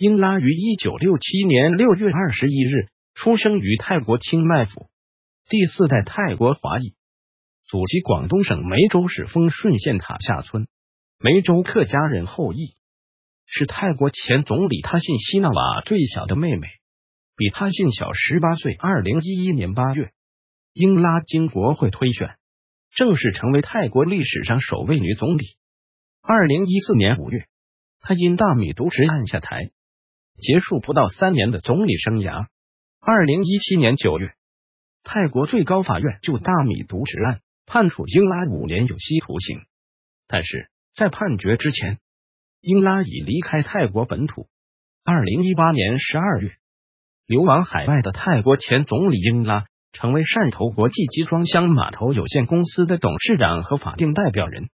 英拉于一九六七年六月二十一日出生于泰国清迈府，第四代泰国华裔，祖籍广东省梅州市丰顺县塔下村，梅州客家人后裔，是泰国前总理他信西那瓦最小的妹妹，比他信小十八岁。二零一一年八月，英拉经国会推选，正式成为泰国历史上首位女总理。二零一四年五月，她因大米渎职按下台。结束不到三年的总理生涯。二零一七年九月，泰国最高法院就大米渎职案判处英拉五年有期徒刑。但是在判决之前，英拉已离开泰国本土。二零一八年十二月，流亡海外的泰国前总理英拉成为汕头国际集装箱码头有限公司的董事长和法定代表人。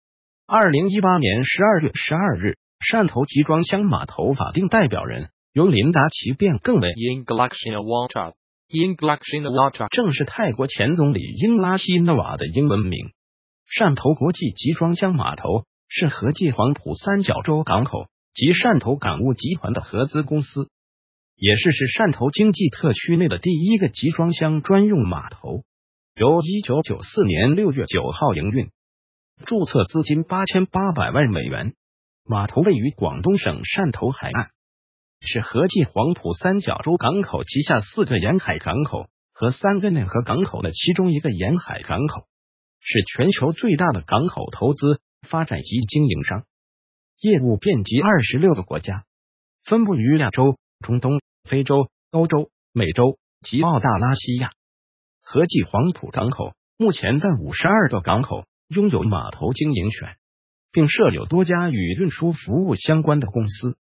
二零一八年十二月十二日，汕头集装箱码头法定代表人。由林达奇变更为 Inglaxina w a t e r i n g l a x i n a w a t e r 正是泰国前总理英拉西纳瓦的英文名。汕头国际集装箱码头是合记黄埔三角洲港口及汕头港务集团的合资公司，也是是汕头经济特区内的第一个集装箱专用码头。由一九九四年六月九号营运，注册资金八千八百万美元。码头位于广东省汕头海岸。是合计黄埔三角洲港口旗下四个沿海港口和三个内河港口的其中一个沿海港口，是全球最大的港口投资发展及经营商，业务遍及二十六个国家，分布于亚洲、中东、非洲、欧洲、美洲及澳大利亚。合计黄埔港口目前在五十二个港口拥有码头经营权，并设有多家与运输服务相关的公司。